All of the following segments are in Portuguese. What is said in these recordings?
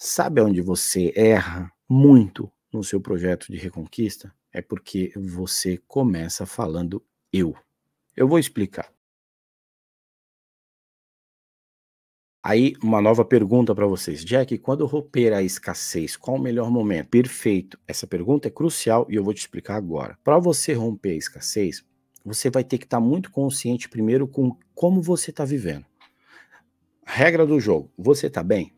Sabe onde você erra muito no seu projeto de reconquista? É porque você começa falando eu. Eu vou explicar. Aí, uma nova pergunta para vocês. Jack, quando romper a escassez, qual o melhor momento? Perfeito. Essa pergunta é crucial e eu vou te explicar agora. Para você romper a escassez, você vai ter que estar tá muito consciente primeiro com como você está vivendo. Regra do jogo: você está bem?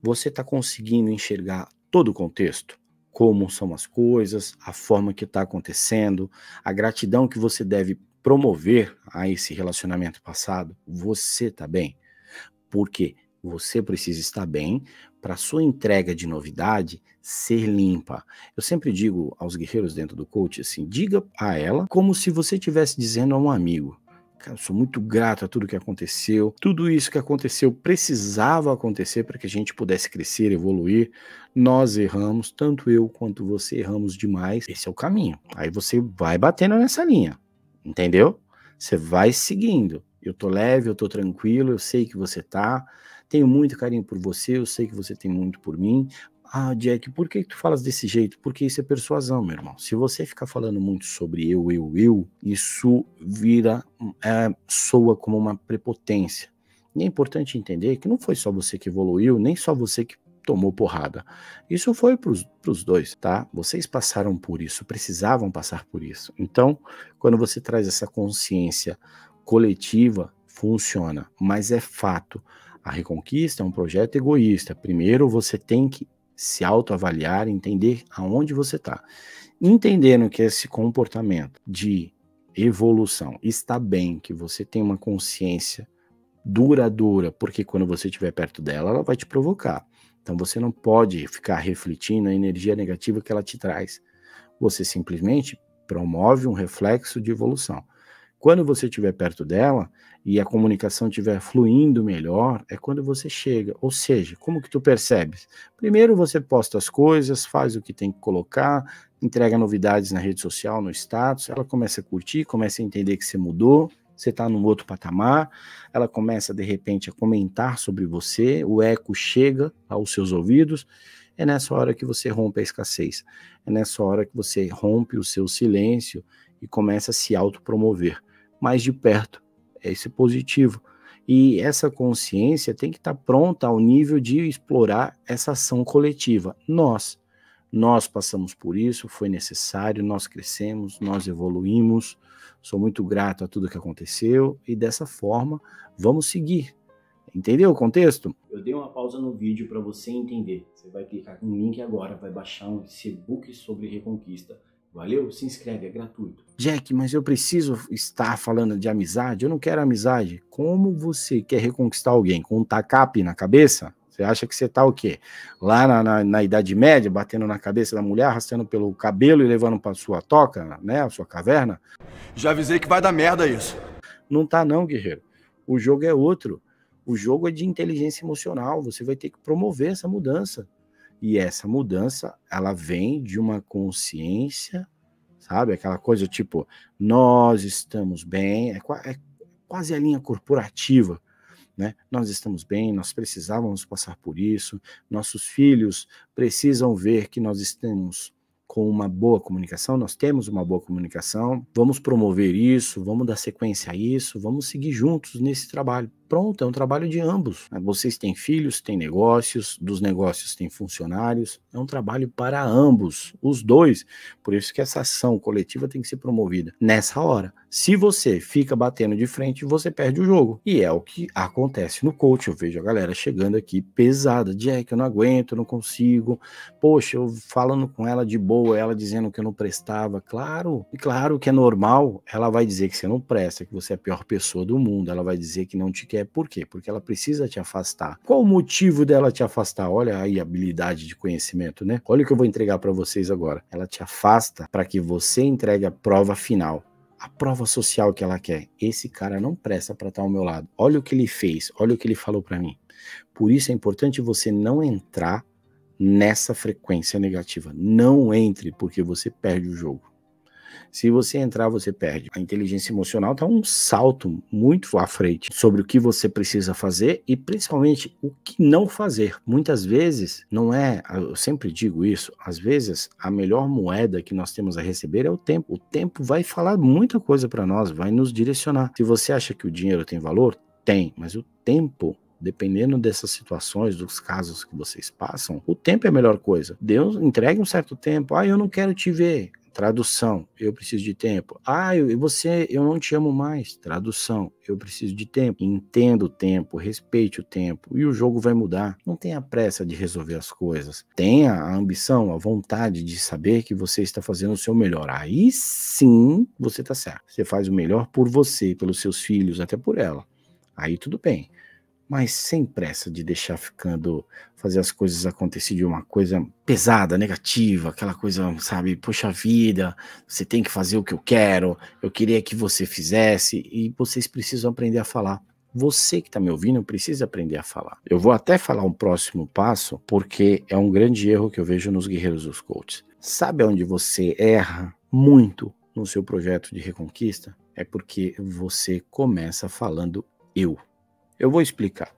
Você está conseguindo enxergar todo o contexto? Como são as coisas, a forma que está acontecendo, a gratidão que você deve promover a esse relacionamento passado? Você está bem? Porque você precisa estar bem para sua entrega de novidade ser limpa. Eu sempre digo aos guerreiros dentro do coach assim: diga a ela como se você estivesse dizendo a um amigo: cara, sou muito grato a tudo que aconteceu. Tudo isso que aconteceu precisava acontecer para que a gente pudesse crescer, evoluir. Nós erramos, tanto eu quanto você erramos demais. Esse é o caminho. Aí você vai batendo nessa linha, entendeu? Você vai seguindo. Eu tô leve, eu tô tranquilo, eu sei que você tá. Tenho muito carinho por você, eu sei que você tem muito por mim, ah, Jack, por que tu falas desse jeito? Porque isso é persuasão, meu irmão. Se você ficar falando muito sobre eu, eu, eu, isso vira, hum, é, soa como uma prepotência. E é importante entender que não foi só você que evoluiu, nem só você que tomou porrada. Isso foi para os dois, tá? Vocês passaram por isso, precisavam passar por isso. Então, quando você traz essa consciência coletiva, funciona. Mas é fato. A Reconquista é um projeto egoísta. Primeiro você tem que se autoavaliar, entender aonde você está. Entendendo que esse comportamento de evolução está bem, que você tem uma consciência duradoura, porque quando você estiver perto dela, ela vai te provocar. Então você não pode ficar refletindo a energia negativa que ela te traz. Você simplesmente promove um reflexo de evolução. Quando você estiver perto dela e a comunicação estiver fluindo melhor, é quando você chega. Ou seja, como que tu percebes? Primeiro você posta as coisas, faz o que tem que colocar, entrega novidades na rede social, no status, ela começa a curtir, começa a entender que você mudou, você está num outro patamar, ela começa de repente a comentar sobre você, o eco chega aos seus ouvidos, é nessa hora que você rompe a escassez, é nessa hora que você rompe o seu silêncio e começa a se autopromover mais de perto, esse é, é positivo. E essa consciência tem que estar tá pronta ao nível de explorar essa ação coletiva. Nós, nós passamos por isso, foi necessário, nós crescemos, nós evoluímos. Sou muito grato a tudo que aconteceu e dessa forma vamos seguir. Entendeu o contexto? Eu dei uma pausa no vídeo para você entender. Você vai clicar no link agora, vai baixar um e-book sobre reconquista Valeu? Se inscreve, é gratuito. Jack, mas eu preciso estar falando de amizade? Eu não quero amizade. Como você quer reconquistar alguém? Com um tacape na cabeça? Você acha que você tá o quê? Lá na, na, na Idade Média, batendo na cabeça da mulher, arrastando pelo cabelo e levando para sua toca, né? A sua caverna? Já avisei que vai dar merda isso. Não tá não, guerreiro. O jogo é outro. O jogo é de inteligência emocional. Você vai ter que promover essa mudança. E essa mudança, ela vem de uma consciência, sabe? Aquela coisa tipo, nós estamos bem, é, é quase a linha corporativa, né? Nós estamos bem, nós precisávamos passar por isso, nossos filhos precisam ver que nós estamos com uma boa comunicação, nós temos uma boa comunicação, vamos promover isso, vamos dar sequência a isso, vamos seguir juntos nesse trabalho pronto, é um trabalho de ambos. Né? Vocês têm filhos, têm negócios, dos negócios têm funcionários, é um trabalho para ambos, os dois. Por isso que essa ação coletiva tem que ser promovida nessa hora. Se você fica batendo de frente, você perde o jogo. E é o que acontece no coach. Eu vejo a galera chegando aqui pesada. Jack, eu não aguento, eu não consigo. Poxa, eu falando com ela de boa, ela dizendo que eu não prestava. Claro, claro que é normal. Ela vai dizer que você não presta, que você é a pior pessoa do mundo. Ela vai dizer que não te quer quer. É por quê? Porque ela precisa te afastar. Qual o motivo dela te afastar? Olha aí a habilidade de conhecimento, né? Olha o que eu vou entregar para vocês agora. Ela te afasta para que você entregue a prova final a prova social que ela quer. Esse cara não presta para estar tá ao meu lado. Olha o que ele fez, olha o que ele falou para mim. Por isso é importante você não entrar nessa frequência negativa. Não entre, porque você perde o jogo. Se você entrar, você perde. A inteligência emocional está um salto muito à frente sobre o que você precisa fazer e principalmente o que não fazer. Muitas vezes não é, eu sempre digo isso, às vezes a melhor moeda que nós temos a receber é o tempo. O tempo vai falar muita coisa para nós, vai nos direcionar. Se você acha que o dinheiro tem valor, tem, mas o tempo dependendo dessas situações, dos casos que vocês passam, o tempo é a melhor coisa. Deus entregue um certo tempo. Ah, eu não quero te ver. Tradução, eu preciso de tempo. Ah, eu, você, eu não te amo mais. Tradução, eu preciso de tempo. Entenda o tempo, respeite o tempo e o jogo vai mudar. Não tenha pressa de resolver as coisas. Tenha a ambição, a vontade de saber que você está fazendo o seu melhor. Aí sim você está certo. Você faz o melhor por você, pelos seus filhos, até por ela. Aí tudo bem mas sem pressa de deixar ficando, fazer as coisas acontecer de uma coisa pesada, negativa, aquela coisa, sabe, poxa vida, você tem que fazer o que eu quero, eu queria que você fizesse, e vocês precisam aprender a falar. Você que está me ouvindo precisa aprender a falar. Eu vou até falar um próximo passo, porque é um grande erro que eu vejo nos guerreiros dos coaches. Sabe onde você erra muito no seu projeto de reconquista? É porque você começa falando eu. Eu vou explicar.